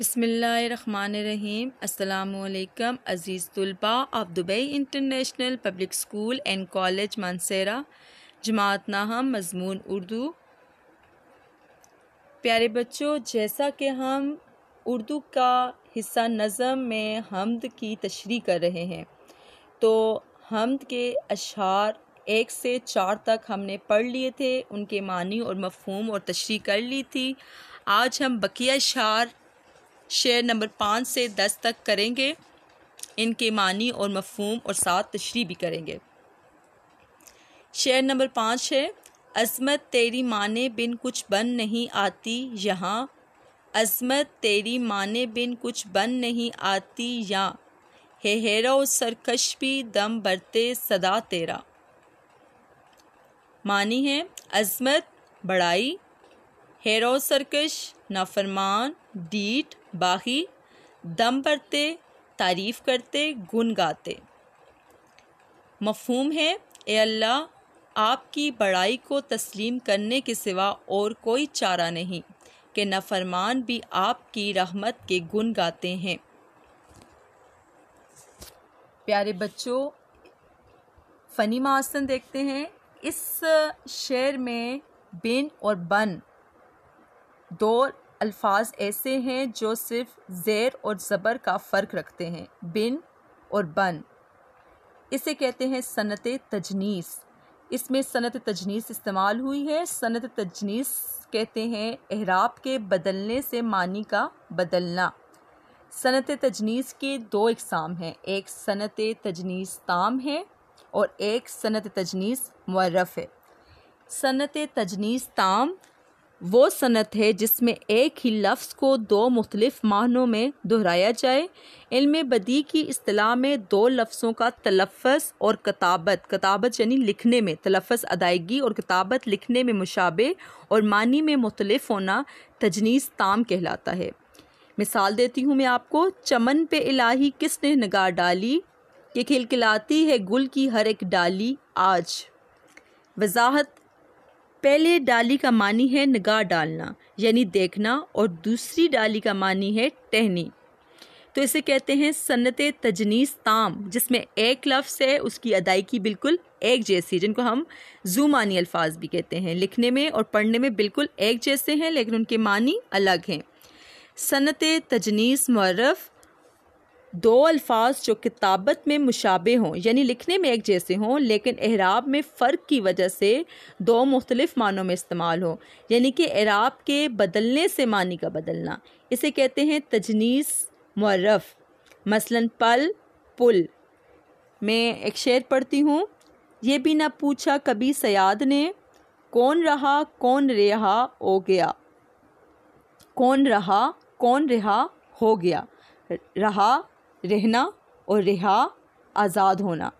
बसमीम् अल्लाम अज़ीज़ तलबा of Dubai International Public School and College Mansehra जमात नाहम मजमून उर्दू प्यारे बच्चों जैसा कि हम उर्दू का हिस्सा नज़म में हमद की तशरी कर रहे हैं तो हमद के अशार एक से चार तक हमने पढ़ लिए थे उनके मानी और मफहम और तशरी कर ली थी आज हम बकिया शार शेर नंबर पाँच से दस तक करेंगे इनके मानी और मफहम और साथ तशरी भी करेंगे शेर नंबर पाँच है अजमत तेरी माने बिन कुछ बन नहीं आती यहाँ अजमत तेरी माने बिन कुछ बन नहीं आती यहाँ हे सरकश भी दम बरते सदा तेरा मानी है अजमत बड़ाई हेरा सरकश नाफरमान डीट बाही दम भरते तारीफ़ करते गुन गाते मफहूम है ए अल्लाह आपकी बड़ाई को तस्लीम करने के सिवा और कोई चारा नहीं कि नफरमान भी आपकी रहमत के गुन गाते हैं प्यारे बच्चों फ़नी मासन देखते हैं इस शेर में बिन और बन दो अल्फाज ऐसे हैं जो सिर्फ ज़ैर और ज़बर का फ़र्क रखते हैं बिन और बन इसे कहते हैं सनत तजनीस इसमें सनत तजनीस इस्तेमाल हुई है सनत तजनीस कहते हैं एहराब के बदलने से मानी का बदलना सनत तजनीस के दो इकसाम हैं एक सनत तजनीस ताम है और एक सनत तजनीस मर्रफ़ है सनत तजनीस ताम वो सनत है जिसमें एक ही लफ्ज़ को दो मुख्तलिफ माहनों में दोहराया जाए इल्म बदी की असलाह में दो लफ्ज़ों का तलफ़ और कताबत कताबत यानी लिखने में तलफ़ अदायगी और कताबत लिखने में मुशाबे और मानी में मुख्तलफ होना तजनीस ताम कहलाता है मिसाल देती हूँ मैं आपको चमन पे इलाही किसने नगार डाली ये खिलखिलाती है गुल की हर एक डाली आज वजाहत पहले डाली का मानी है नगाह डालना यानी देखना और दूसरी डाली का मानी है टहनी तो इसे कहते हैं सन्नत तजनीस ताम जिसमें एक लफ्स है उसकी अदायगी बिल्कुल एक जैसी जिनको हम जूमानी अल्फाज भी कहते हैं लिखने में और पढ़ने में बिल्कुल एक जैसे हैं लेकिन उनके मानी अलग हैं सनत तजनीस मरफ़ दो अल्फाज जो किताबत में मुशाबे हों यानी लिखने में एक जैसे हों लेकिन एराब में फ़र्क की वजह से दो मुख्तलिफ मानों में इस्तेमाल हो यानी कि एराब के बदलने से मानी का बदलना इसे कहते हैं तजनीस मरफ़ मसलन पल पुल मैं एक शेर पढ़ती हूँ ये भी ना पूछा कभी सयाद ने कौन रहा कौन रिहा हो गया कौन रहा कौन रिहा हो गया रहा रहना और रिहा आज़ाद होना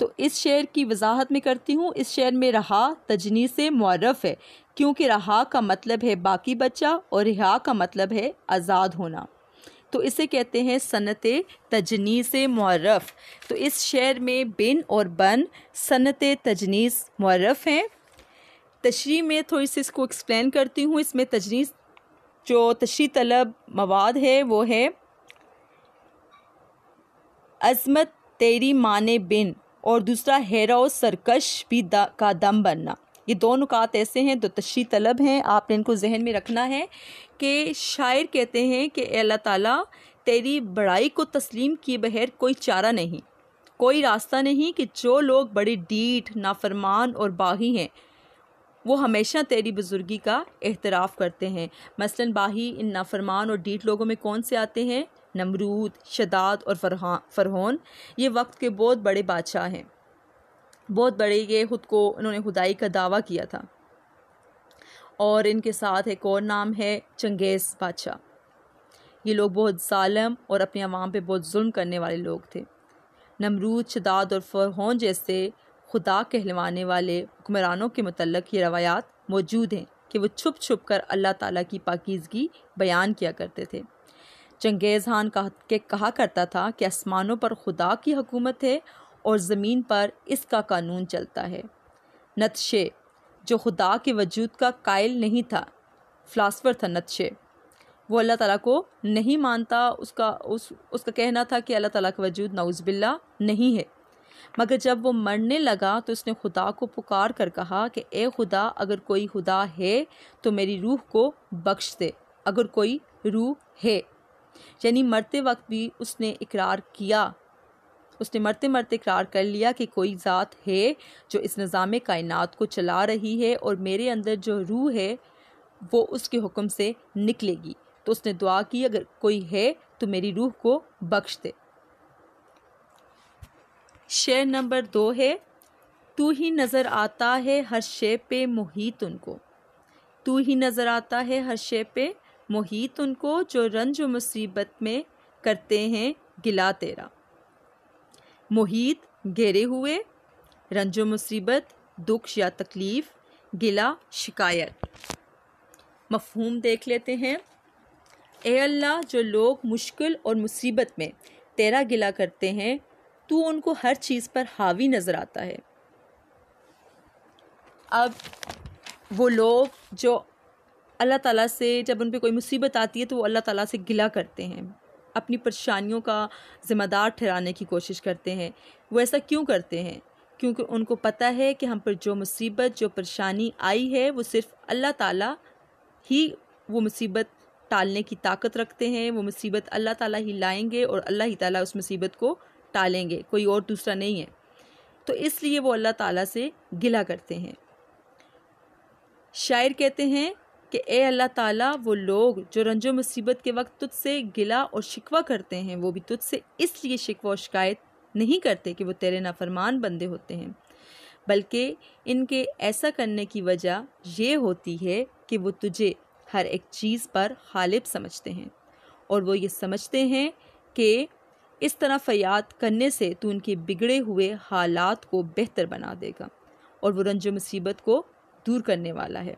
तो इस शेर की वजाहत में करती हूँ इस शेर में रहा तजनी से मौरफ़ है क्योंकि रहा का मतलब है बाकी बच्चा और रिहा का मतलब है आज़ाद होना तो इसे कहते हैं सनत तजनी से मुआरफ तो इस शेर में बिन और बन सनत तजनीस मुआरफ हैं तशरी में थोड़ी सी इसको एक्सप्लेन करती हूँ इसमें तजनीस जो तशरी तलब मवाद है वो है अजमत तेरी माने बिन और दूसरा हेरा सरकश भी दा, का दम बनना ये दो नुकात ऐसे हैं दो तशी तलब हैं आपने इनको जहन में रखना है कि शायर कहते हैं कि अल्लाह ताला तेरी बड़ाई को तस्लीम किए बहर कोई चारा नहीं कोई रास्ता नहीं कि जो लोग बड़े डीठ नाफरमान और बाही हैं वो हमेशा तेरी बुज़ुर्गी का एहतराफ़ करते हैं मसलन बाही इन नाफरमान और डीठ लोगों में कौन से आते हैं नमरूद शदात और फरहा फरहोन ये वक्त के बहुत बड़े बादशाह हैं बहुत बड़े ये खुद को उन्होंने खुदाई का दावा किया था और इनके साथ एक और नाम है चंगेज़ बादशाह ये लोग बहुत ालम और अपने आवाम पर बहुत जुल्म करने वाले लोग थे नमरूद शदाद और फरहोन जैसे खुदा कहलवाने वाले हुक्मरानों के मतलब ये रवायात मौजूद हैं कि वो छुप छुप कर अल्लाह ताला की पाकिजगी बयान किया करते थे चंगेज़ खान के कहा करता था कि आसमानों पर खुदा की हुकूमत है और ज़मीन पर इसका कानून चलता है नतशे जो खुदा के वजूद का कायल नहीं था फ़िलासफ़र था नतशे वो अल्लाह ताला को नहीं मानता उसका उस उसका कहना था कि अल्लाह ताला का वजूद नाउज़बिल्ला नहीं है मगर जब वो मरने लगा तो उसने खुदा को पुकार कर कहा कि ए खुदा अगर कोई खुदा है तो मेरी रूह को बख्श दे अगर कोई रूह है यानी मरते वक्त भी उसने इकरार किया उसने मरते मरते इकरार कर लिया कि कोई ज़ात है जो इस निज़ाम कायनात को चला रही है और मेरे अंदर जो रूह है वो उसके हुक्म से निकलेगी तो उसने दुआ की अगर कोई है तो मेरी रूह को बख्श दे शेर नंबर दो है तू ही नज़र आता है हर शे पे मुहित उनको तू ही नज़र आता है हर शे पे मोहित उनको जो रंज मुसीबत में करते हैं गिला तेरा मोहित घेरे हुए रंजो मुसीबत दुख या तकलीफ़ गिला शिकायत मफहूम देख लेते हैं ए अल्लाह जो लोग मुश्किल और मुसीबत में तेरा गिला करते हैं तू उनको हर चीज़ पर हावी नज़र आता है अब वो लोग जो अल्लाह ताला से जब उन पर कोई मुसीबत आती है तो वो अल्लाह ताला से गिला करते हैं अपनी परेशानियों का ज़िम्मेदार ठहराने की कोशिश करते हैं वो ऐसा क्यों करते हैं क्योंकि उनको पता है कि हम पर जो मुसीबत जो परेशानी आई है वो सिर्फ़ अल्लाह ताला ही वो मुसीबत टालने की ताकत रखते हैं वो मुसीबत अल्लाह ताला ही लाएंगे और अल्लाह ही ताला उस मुसीबत को टालेंगे कोई और दूसरा नहीं है तो इसलिए वो अल्लाह ताला से गिला करते हैं शायर कहते हैं कि ए अल्लाह ताला वो लोग जो रंजो मुसीबत के वक्त तुझसे गिला और शिकवा करते हैं वो भी तुझसे इसलिए शिकवा और शिकायत नहीं करते कि वो तेरे नाफरमान बंदे होते हैं बल्कि इनके ऐसा करने की वजह ये होती है कि वो तुझे हर एक चीज़ पर हालिब समझते हैं और वो ये समझते हैं कि इस तरह फयाद करने से तू उनके बिगड़े हुए हालात को बेहतर बना देगा और वो रंजो मुसीबत को दूर करने वाला है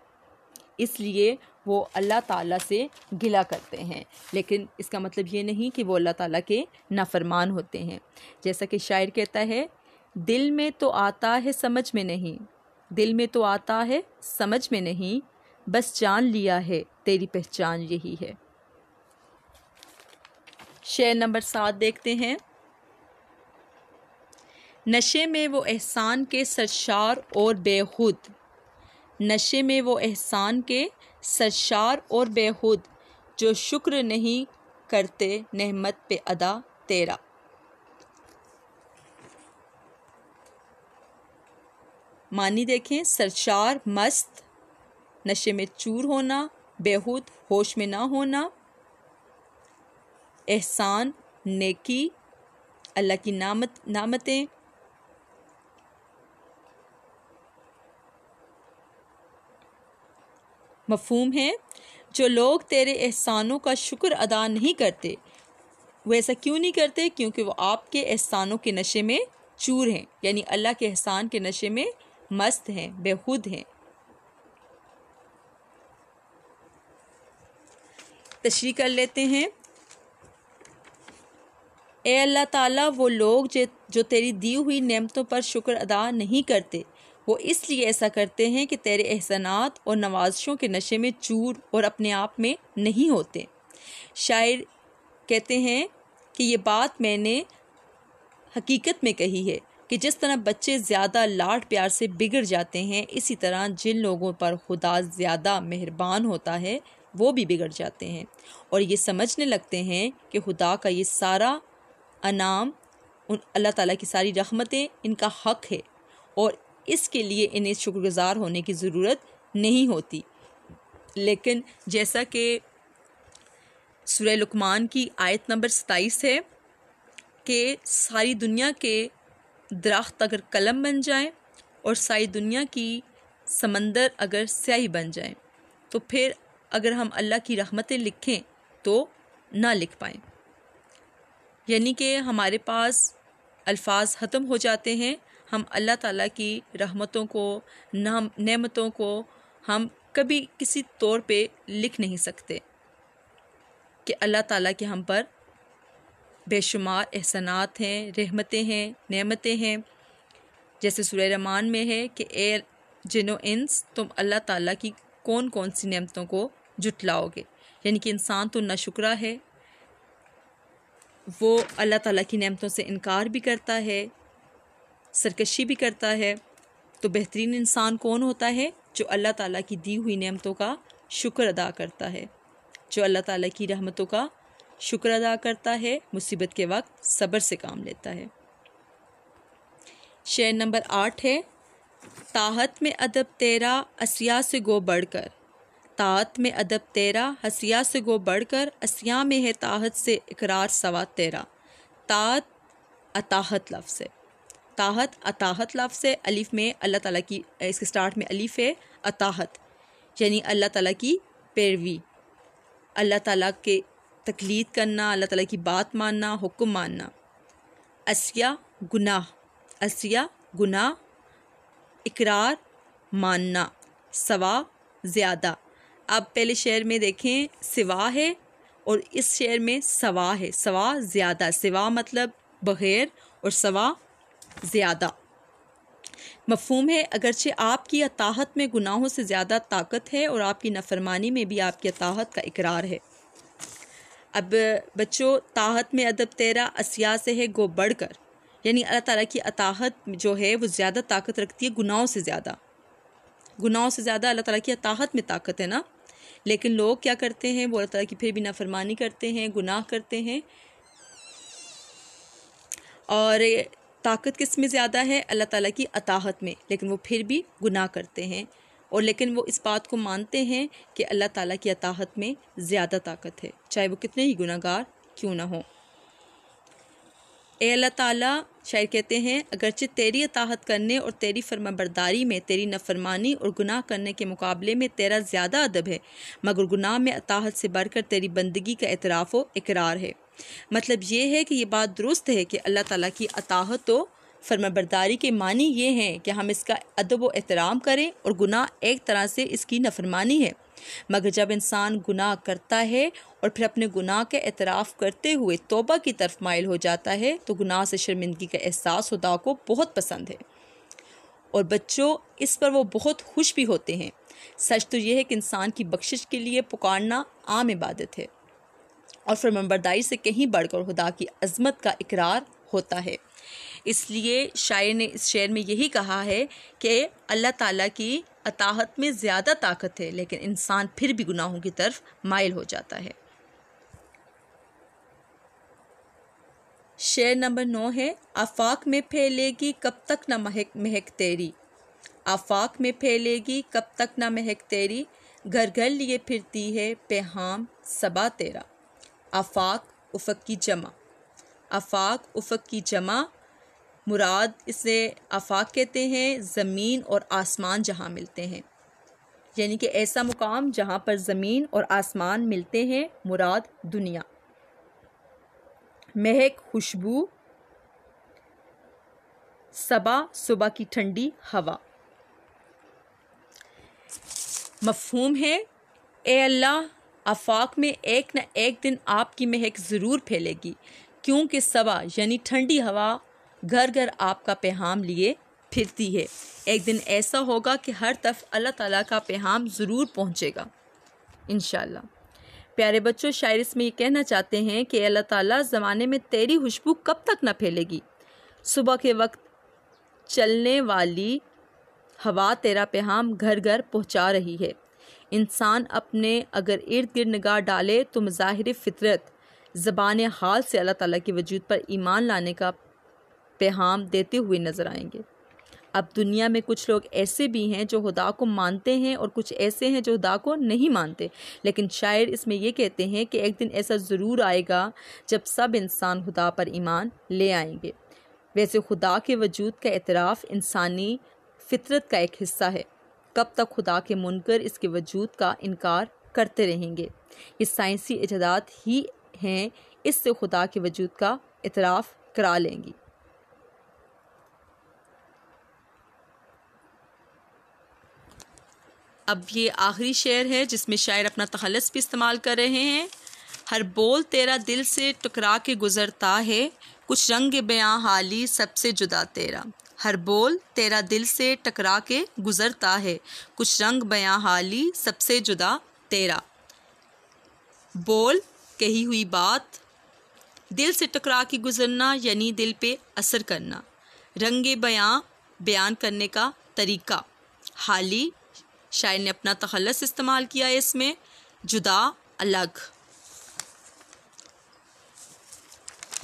इसलिए वो अल्लाह ताला से गिला करते हैं लेकिन इसका मतलब ये नहीं कि वो अल्लाह ताला के नाफरमान होते हैं जैसा कि शायर कहता है दिल में तो आता है समझ में नहीं दिल में तो आता है समझ में नहीं बस जान लिया है तेरी पहचान यही है शेर नंबर सात देखते हैं नशे में वो एहसान के सरशार और बेखुद नशे में वो एहसान के सरशार और बेहूद जो शुक्र नहीं करते नहमत पे अदा तेरा मानी देखें सरशार मस्त नशे में चूर होना बेहूद होश में ना होना एहसान नेकी अल्लाह की नामत नामतें मफहूम है जो लोग तेरे एहसानों का शुक्र अदा नहीं करते वो ऐसा क्यों नहीं करते क्योंकि वो आपके एहसानों के नशे में चूर हैं यानी अल्लाह के एहसान के नशे में मस्त हैं बेखुद हैं तशरी कर लेते हैं ए अल्लाह ताला वो लोग जो तेरी दी हुई नेमतों पर शुक्र अदा नहीं करते वो इसलिए ऐसा करते हैं कि तेरे एहसानात और नवाजशों के नशे में चूर और अपने आप में नहीं होते शायर कहते हैं कि ये बात मैंने हकीकत में कही है कि जिस तरह बच्चे ज़्यादा लाड प्यार से बिगड़ जाते हैं इसी तरह जिन लोगों पर खुदा ज़्यादा मेहरबान होता है वो भी बिगड़ जाते हैं और ये समझने लगते हैं कि खुदा का ये सारा अनाम उन अल्लाह ताला की सारी रहमतें इनका हक है और इसके लिए इन्हें शुक्रगुजार होने की ज़रूरत नहीं होती लेकिन जैसा कि सुरह लुकमान की आयत नंबर सताईस है कि सारी दुनिया के दरख्त अगर कलम बन जाए और सारी दुनिया की समंदर अगर स्याही बन जाए तो फिर अगर हम अल्लाह की रहमतें लिखें तो ना लिख पाए यानी कि हमारे पास अल्फाज ख़त्म हो जाते हैं हम अल्लाह ताला की रहमतों को नाम नेमतों को हम कभी किसी तौर पे लिख नहीं सकते कि अल्लाह ताला के हम पर बेशुमार एहसनात हैं रहमतें हैं नेमतें हैं जैसे सूर्य रमान में है कि ए जिनो इंस तुम अल्लाह ताला की कौन कौन सी नेमतों को जुटलाओगे यानी कि इंसान तो नशुकरा है वो अल्लाह ताला की नेमतों से इनकार भी करता है सरकशी भी करता है तो बेहतरीन इंसान कौन होता है जो अल्लाह ताला की दी हुई नेमतों का शुक्र अदा करता है जो अल्लाह ताला की रहमतों का शुक्र अदा करता है मुसीबत के वक्त सब्र से काम लेता है शेर नंबर आठ है ताहत में अदब तेरा असिया से गो बढ़कर ताहत में अदब तेरा हसिया से गो बढ़कर असिया में है ताहत से इकरार सवा तेरा ताहत अताहत लफ्ज़ है ताहत अताहत लफ्स है अलिफ़ में अल्लाह ताला की इसके स्टार्ट में अलिफ़ है अताहत यानी अल्लाह ताला की पैरवी अल्लाह ताला के तकलीद करना अल्लाह ताला की बात मानना हुक्म मानना असिया गुनाह असिया गुनाह इकरार मानना सवा ज़्यादा अब पहले शेर में देखें सिवा है और इस शेर में सवा है सवा ज़्यादा सिवा मतलब बग़ैर और सवा ज़्यादा मफहूम है अगरचे आपकी अताहत में गुनाहों से ज़्यादा ताकत है और आपकी नफरमानी में भी आपकी अताहत का इकरार है अब बच्चों ताहत में अदब तेरा असिया से है गो बढ़ कर यानी अल्लाह ताला की अताहत जो है वो ज़्यादा ताकत रखती है गुनाहों से ज़्यादा गुनाहों से ज़्यादा अल्लाह ताला की अताहत में ताकत है ना लेकिन लोग क्या करते हैं वो अल्लाह ताला की फिर भी नाफरमानी करते हैं गुनाह करते हैं और ताकत किस में ज़्यादा है अल्लाह ताला की अताहत में लेकिन वो फिर भी गुनाह करते हैं और लेकिन वो इस बात को मानते हैं कि अल्लाह ताला की अताहत में ज़्यादा ताकत है चाहे वो कितने ही गुनागार क्यों ना हो ए अल्लाह ताला शायर कहते हैं अगरचे तेरी अताहत करने और तेरी फरमाबरदारी में तेरी नफरमानी और गुनाह करने के मुकाबले में तेरा ज़्यादा अदब है मगर गुनाह में अताहत से बढ़कर तेरी बंदगी का एतराफ़ व इकरार है मतलब ये है कि ये बात दुरुस्त है कि अल्लाह ताला की अताहत तो फरमाबरदारी के मानी ये हैं कि हम इसका अदब व एहतराम करें और गुनाह एक तरह से इसकी नफरमानी है मगर जब इंसान गुनाह करता है और फिर अपने गुनाह के एतराफ़ करते हुए तोबा की तरफ माइल हो जाता है तो गुनाह से शर्मिंदगी का एहसास खुदा को बहुत पसंद है और बच्चों इस पर वो बहुत खुश भी होते हैं सच तो यह है कि इंसान की बख्शिश के लिए पुकारना आम इबादत है और फरमानबरदारी से कहीं बढ़कर खुदा की अजमत का इकरार होता है इसलिए शायर ने इस शेर में यही कहा है कि अल्लाह ताला की अताहत में ज़्यादा ताकत है लेकिन इंसान फिर भी गुनाहों की तरफ माइल हो जाता है शेर नंबर नौ है आफाक में फैलेगी कब तक ना महक महक तेरी आफाक में फैलेगी कब तक ना महक तेरी घर घर लिए फिरती है पेहाम सबा तेरा आफाक उफ़क की जमा आफाक उफ़क की जमा मुराद इसे आफाक कहते हैं ज़मीन और आसमान जहाँ मिलते हैं यानी कि ऐसा मुकाम जहाँ पर ज़मीन और आसमान मिलते हैं मुराद दुनिया महक खुशबू सबा सुबह की ठंडी हवा मफहूम है ए अल्लाह आफाक में एक न एक दिन आपकी महक ज़रूर फैलेगी क्योंकि सवा यानी ठंडी हवा घर घर आपका पैहाम लिए फिरती है एक दिन ऐसा होगा कि हर तरफ अल्लाह ताला का पैहाम ज़रूर पहुँचेगा इन प्यारे बच्चों शायर इसमें ये कहना चाहते हैं कि अल्लाह ताला ज़माने में तेरी खुशबू कब तक न फैलेगी सुबह के वक्त चलने वाली हवा तेरा पैहाम घर घर पहुँचा रही है इंसान अपने अगर इर्द गिर्द निगाह डाले तो मज़ाहिर फितरत ज़बान हाल से अल्लाह ताला के वजूद पर ईमान लाने का पैगाम देते हुए नज़र आएंगे अब दुनिया में कुछ लोग ऐसे भी हैं जो खुदा को मानते हैं और कुछ ऐसे हैं जो खुदा को नहीं मानते लेकिन शायर इसमें यह कहते हैं कि एक दिन ऐसा ज़रूर आएगा जब सब इंसान खुदा पर ईमान ले आएंगे वैसे खुदा के वजूद का एतराफ़ इंसानी फितरत का एक हिस्सा है कब तक खुदा के मुनकर इसके वजूद का इनकार करते रहेंगे ये साइंसी इजादात ही हैं इससे खुदा के वजूद का इतराफ़ करा लेंगी अब ये आखिरी शेर है जिसमें शायर अपना तखलस भी इस्तेमाल कर रहे हैं हर बोल तेरा दिल से टकरा के गुज़रता है कुछ रंग बयां हाली सबसे जुदा तेरा हर बोल तेरा दिल से टकरा के गुज़रता है कुछ रंग बयां हाली सबसे जुदा तेरा बोल कही हुई बात दिल से टकरा के गुज़रना यानी दिल पे असर करना रंग बयां बयान करने का तरीका हाली शायर ने अपना तखलस इस्तेमाल किया है इसमें जुदा अलग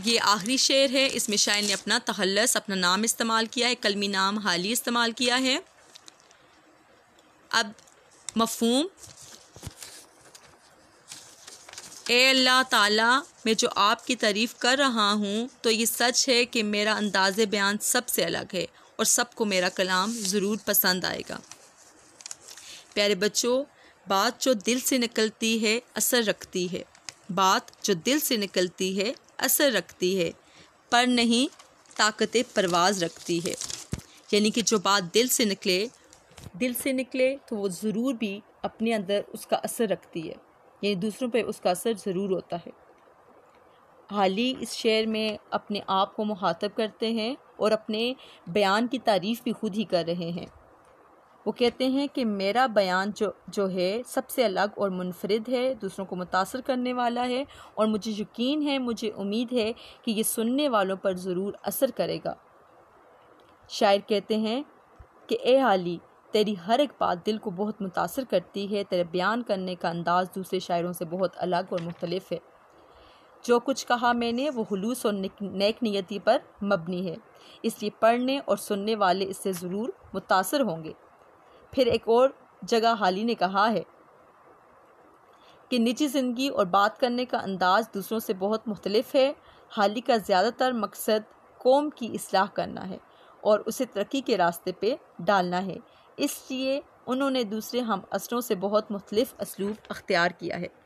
ये आखिरी शेर है इसमें शायर ने अपना तहलस अपना नाम इस्तेमाल किया है कलमी नाम हाली इस्तेमाल किया है अब मफहम ए अल्लाह ताला मैं जो आपकी तारीफ़ कर रहा हूँ तो ये सच है कि मेरा अंदाज़ बयान सबसे अलग है और सबको मेरा कलाम ज़रूर पसंद आएगा प्यारे बच्चों बात जो दिल से निकलती है असर रखती है बात जो दिल से निकलती है असर रखती है पर नहीं ताकत परवाज़ रखती है यानी कि जो बात दिल से निकले दिल से निकले तो वो ज़रूर भी अपने अंदर उसका असर रखती है यानी दूसरों पे उसका असर ज़रूर होता है हाल ही इस शेर में अपने आप को मुखातब करते हैं और अपने बयान की तारीफ़ भी खुद ही कर रहे हैं वो कहते हैं कि मेरा बयान जो जो है सबसे अलग और मुनफरद है दूसरों को मुतासर करने वाला है और मुझे यकीन है मुझे उम्मीद है कि ये सुनने वालों पर ज़रूर असर करेगा शायर कहते हैं कि ए हाली तेरी हर एक बात दिल को बहुत मुतासर करती है तेरे बयान करने का अंदाज़ दूसरे शायरों से बहुत अलग और मुख्तलिफ है जो कुछ कहा मैंने वो हलूस और नेक नीयती पर मबनी है इसलिए पढ़ने और सुनने वाले इससे ज़रूर मुतासर होंगे फिर एक और जगह हाली ने कहा है कि निजी ज़िंदगी और बात करने का अंदाज दूसरों से बहुत मुख्तलिफ है हाली का ज़्यादातर मकसद कौम की असलाह करना है और उसे तरक्की के रास्ते पे डालना है इसलिए उन्होंने दूसरे हम असरों से बहुत मुख्तलिफ असलूब अख्तियार किया है